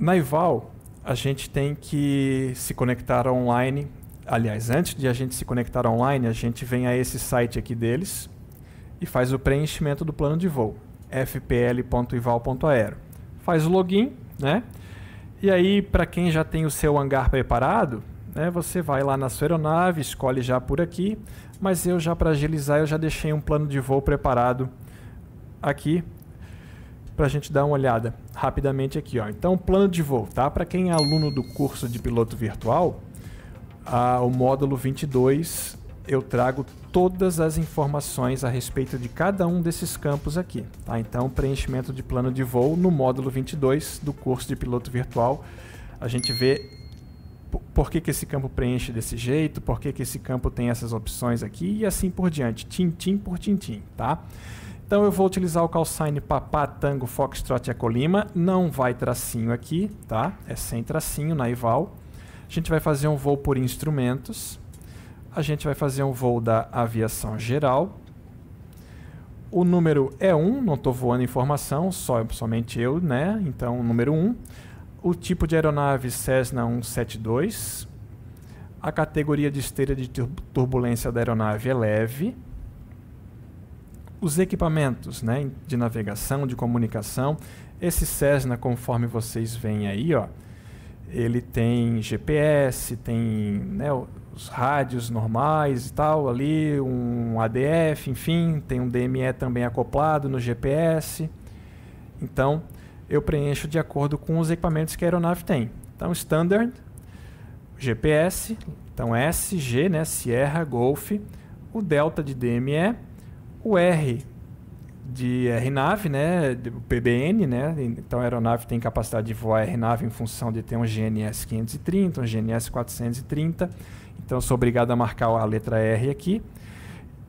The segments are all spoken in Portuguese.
Na Ival, a gente tem que se conectar online. Aliás, antes de a gente se conectar online, a gente vem a esse site aqui deles e faz o preenchimento do plano de voo, fpl.ival.aero. Faz o login, né? E aí, para quem já tem o seu hangar preparado, né, você vai lá na sua aeronave, escolhe já por aqui, mas eu já para agilizar, eu já deixei um plano de voo preparado aqui para a gente dar uma olhada rapidamente aqui. Ó. Então, plano de voo, tá? Para quem é aluno do curso de piloto virtual, a, o módulo 22, eu trago todas as informações a respeito de cada um desses campos aqui. Tá? Então, preenchimento de plano de voo no módulo 22 do curso de piloto virtual, a gente vê por que, que esse campo preenche desse jeito, por que, que esse campo tem essas opções aqui e assim por diante, tintim por tintim, tá? Então eu vou utilizar o call papá tango foxtrot a Colima Não vai tracinho aqui, tá? É sem tracinho naival. A gente vai fazer um voo por instrumentos. A gente vai fazer um voo da aviação geral. O número é 1, não estou voando informação, só, somente eu, né? Então, número 1. O tipo de aeronave Cessna 172. A categoria de esteira de turbulência da aeronave é leve os equipamentos né, de navegação, de comunicação. Esse Cessna, conforme vocês veem aí, ó, ele tem GPS, tem né, os rádios normais e tal ali, um ADF, enfim, tem um DME também acoplado no GPS. Então, eu preencho de acordo com os equipamentos que a aeronave tem. Então, standard, GPS, então SG, né, Sierra Golf, o delta de DME, o R de RNAV, né, o PBN, né, então a aeronave tem capacidade de voar RNAV em função de ter um GNS 530, um GNS 430, então sou obrigado a marcar a letra R aqui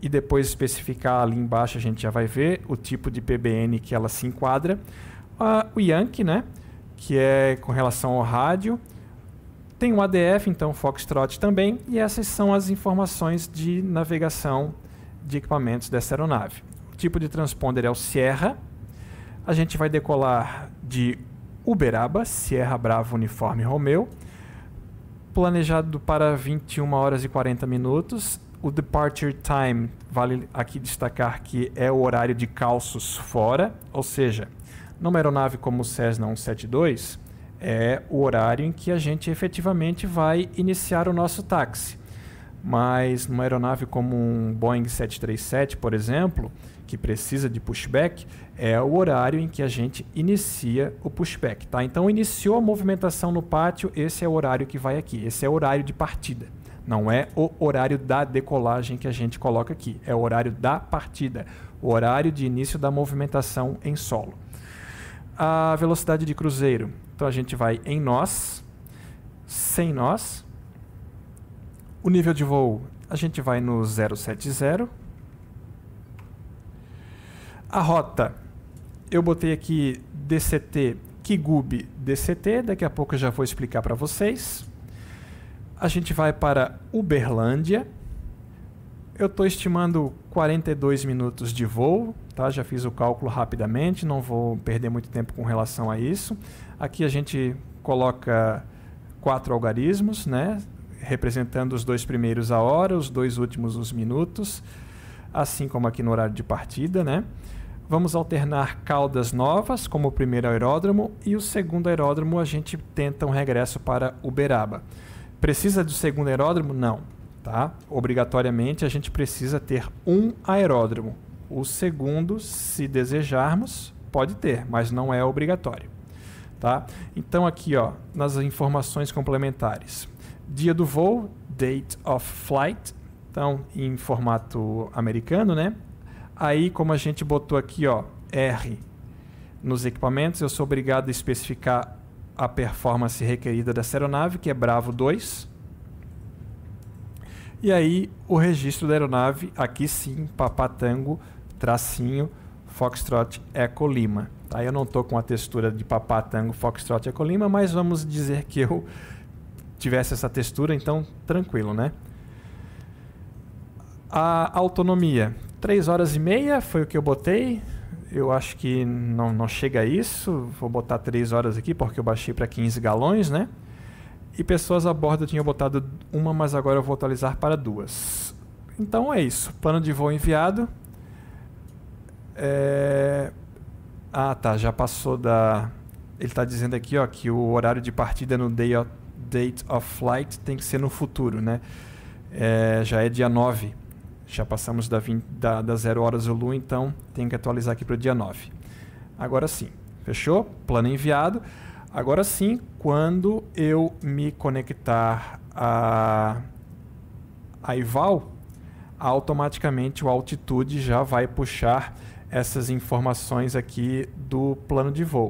e depois especificar ali embaixo, a gente já vai ver o tipo de PBN que ela se enquadra. Ah, o Yankee, né, que é com relação ao rádio, tem um ADF, então Foxtrot também, e essas são as informações de navegação de equipamentos dessa aeronave. O tipo de transponder é o Sierra. A gente vai decolar de Uberaba, Sierra Bravo Uniforme Romeu, planejado para 21 horas e 40 minutos. O departure time, vale aqui destacar que é o horário de calços fora, ou seja, numa aeronave como o Cessna 172, é o horário em que a gente efetivamente vai iniciar o nosso táxi mas numa aeronave como um Boeing 737, por exemplo, que precisa de pushback, é o horário em que a gente inicia o pushback, tá? Então iniciou a movimentação no pátio, esse é o horário que vai aqui, esse é o horário de partida. Não é o horário da decolagem que a gente coloca aqui, é o horário da partida, o horário de início da movimentação em solo. A velocidade de cruzeiro, então a gente vai em nós, sem nós, o nível de voo, a gente vai no 070. A rota, eu botei aqui DCT, Kigubi DCT, daqui a pouco eu já vou explicar para vocês. A gente vai para Uberlândia. Eu estou estimando 42 minutos de voo, tá? já fiz o cálculo rapidamente, não vou perder muito tempo com relação a isso. Aqui a gente coloca quatro algarismos, né? representando os dois primeiros a hora, os dois últimos os minutos, assim como aqui no horário de partida, né? Vamos alternar caudas novas, como o primeiro aeródromo, e o segundo aeródromo a gente tenta um regresso para Uberaba. Precisa do segundo aeródromo? Não, tá? Obrigatoriamente a gente precisa ter um aeródromo. O segundo, se desejarmos, pode ter, mas não é obrigatório. Tá? Então aqui ó, nas informações complementares dia do voo, date of flight, então em formato americano, né? Aí, como a gente botou aqui, ó, R nos equipamentos, eu sou obrigado a especificar a performance requerida dessa aeronave, que é Bravo 2. E aí, o registro da aeronave, aqui sim, papatango, tracinho, foxtrot, eco lima. Tá? Eu não estou com a textura de papatango, foxtrot, eco lima, mas vamos dizer que eu tivesse essa textura, então tranquilo, né? A autonomia, 3 horas e meia foi o que eu botei. Eu acho que não, não chega a isso. Vou botar 3 horas aqui porque eu baixei para 15 galões, né? E pessoas a bordo eu tinha botado uma, mas agora eu vou atualizar para duas. Então é isso. Plano de voo enviado. É... Ah, tá. Já passou da. Ele está dizendo aqui ó, que o horário de partida é no day date of flight tem que ser no futuro, né? É, já é dia 9. Já passamos da, 20, da, da 0 horas Lu, então tem que atualizar aqui para o dia 9. Agora sim, fechou? Plano enviado. Agora sim, quando eu me conectar a, a IVAL, automaticamente o altitude já vai puxar essas informações aqui do plano de voo.